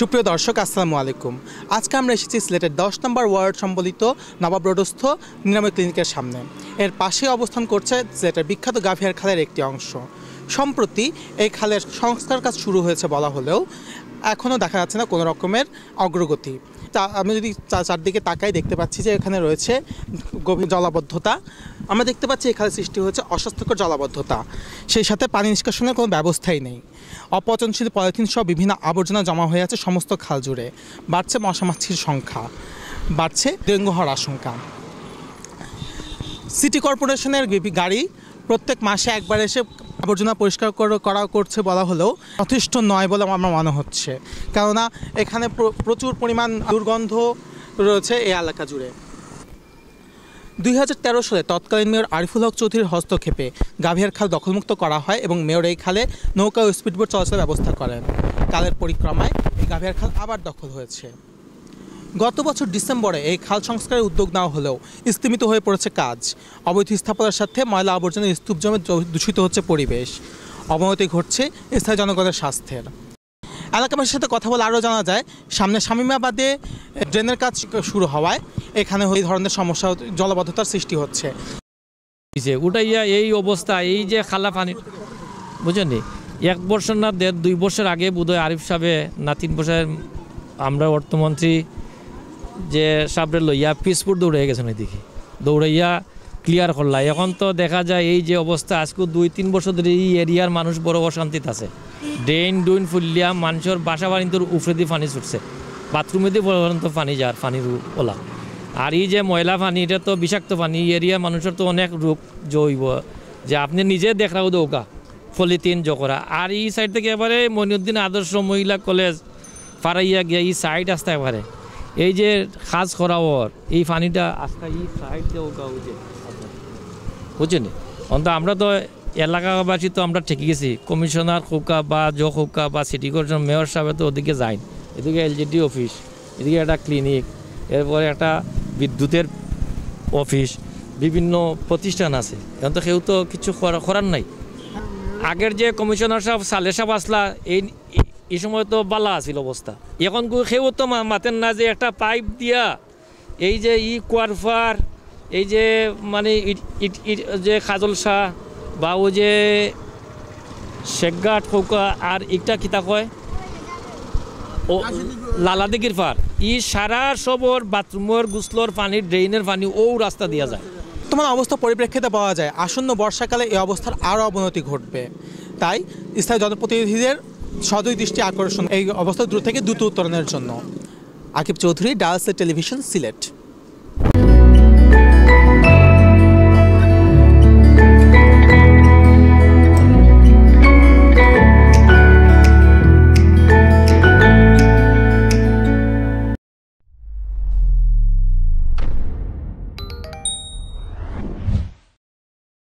সুপ্রিয় দর্শক আসসালামু আলাইকুম আজকে আমরা এসেছি সিলেটের দশ নম্বর ওয়ার্ড সম্বলিত নবাবরোডস্থ নিরাময় ক্লিনিকের সামনে এর পাশে অবস্থান করছে সিলেটের বিখ্যাত গাভিয়ার খালের একটি অংশ সম্প্রতি এই খালের সংস্কার কাজ শুরু হয়েছে বলা হলেও এখনও দেখা যাচ্ছে না কোনো রকমের অগ্রগতি আমি যদি চারদিকে তাকাই দেখতে পাচ্ছি যে এখানে রয়েছে গভীর জলাবদ্ধতা আমরা দেখতে পাচ্ছি এখানে সৃষ্টি হয়েছে অস্বাস্থ্যকর জলাবদ্ধতা সেই সাথে পানি নিষ্কাশনের কোনো ব্যবস্থাই নেই অপচনশীল পলিথিন সহ বিভিন্ন আবর্জনা জমা হয়ে আছে সমস্ত খাল জুড়ে বাড়ছে মশামাছির সংখ্যা বাড়ছে ডেঙ্গু হওয়ার আশঙ্কা সিটি কর্পোরেশনের গাড়ি প্রত্যেক মাসে একবার এসে আবর্জনা পরিষ্কার করা করছে বলা হলেও যথেষ্ট নয় বলে আমার মনে হচ্ছে কেননা এখানে প্রচুর পরিমাণ দুর্গন্ধ রয়েছে এই এলাকা জুড়ে দুই সালে তৎকালীন মেয়র আরিফুল হক চৌধুরীর হস্তক্ষেপে গাভিয়ার খাল দখলমুক্ত করা হয় এবং মেয়র এই খালে নৌকা ও স্পিডবোট চলাচলের ব্যবস্থা করেন কালের পরিক্রমায় এই গাভিয়ার খাল আবার দখল হয়েছে গত বছর ডিসেম্বরে এই খাল সংস্কারের উদ্যোগ নেওয়া হলেও স্তীমিত হয়ে পড়েছে কাজ অবৈধ স্থাপনার সাথে ময়লা আবর্জনা স্তূপ জমে দূষিত হচ্ছে পরিবেশ অবনতি ঘটছে স্থায়ী জনগণের স্বাস্থ্যের এলাকাবাসীর সাথে কথা বলে আরও জানা যায় সামনে শামিমাবাদে ড্রেনের কাজ শুরু হওয়ায় এখানে এই ধরনের সমস্যা জলবদ্ধতার সৃষ্টি হচ্ছে উঠাইয়া এই অবস্থা এই যে খালা পানি বুঝলেন এক বছর না দেড় দুই বছর আগে বোধহয় আরিফ সাহেব না তিন বছর আমরা অর্থমন্ত্রী যে সাবরে লইয়া পিসপুর দৌড়াইয়া গেছেন দেখি দৌড়াইয়া ক্লিয়ার করলাই এখন তো দেখা যায় এই যে অবস্থা আজকে দুই তিন বছর ধরে এই এরিয়ার মানুষ বড় অশান্তিতে আছে ড্রেন ডুইন ফুললিয়া মানুষের বাসা বাড়িতে উফরে দিয়ে পানি ছুটছে বাথরুমে দিয়ে পর্যন্ত পানি যার পানির ওলা আর এই যে ময়লা পানি এটা তো বিষাক্ত পানি এরিয়া মানুষের তো অনেক রূপ জৈব যে আপনি নিজে দেখাও দৌকা পলিথিন জকরা আর এই সাইড থেকে এবারে মনিউদ্দিন আদর্শ মহিলা কলেজ পারাইয়া গিয়া এই সাইড আসতে এবারে এই যে কাজ করা ওর এই পানিটা বুঝছেন অন্ত আমরা তো এলাকাবাসী তো আমরা ঠেকে গেছি কমিশনার খোকা বা জ খোকা বা সিটি কর্পোরেশন মেয়র সাহেব তো ওদিকে যাইন এদিকে এলজিডি অফিস এদিকে একটা ক্লিনিক এরপরে একটা বিদ্যুতের অফিস বিভিন্ন প্রতিষ্ঠান আছে এখন তো কেউ তো কিছু করার নাই আগের যে কমিশনার সাহেব সালে সাহেব আসলা এই এই সময় তো বালা আছিল অবস্থা এখন সেও তো মাতেন না যে একটা পাইপ দিয়া এই যে ই কোয়ারফার এই যে মানে যে খাজলসা বা ও যে শেখগাট ফৌকা আর একটা কিতা কয় ও লালাদিগির ফার ই সারা সবর বাথরুমের গুসলোর পানি ড্রেইনের পানি ও রাস্তা দিয়া যায় বর্তমান অবস্থা পরিপ্রেক্ষিতে পাওয়া যায় আসন্ন বর্ষাকালে এই অবস্থার আরও অবনতি ঘটবে তাই স্থানীয় জনপ্রতিনিধিদের সদয় দৃষ্টি আকর্ষণ এই অবস্থা দূর থেকে দ্রুত উত্তরণের জন্য আকিব চৌধুরী ডালসে টেলিভিশন সিলেট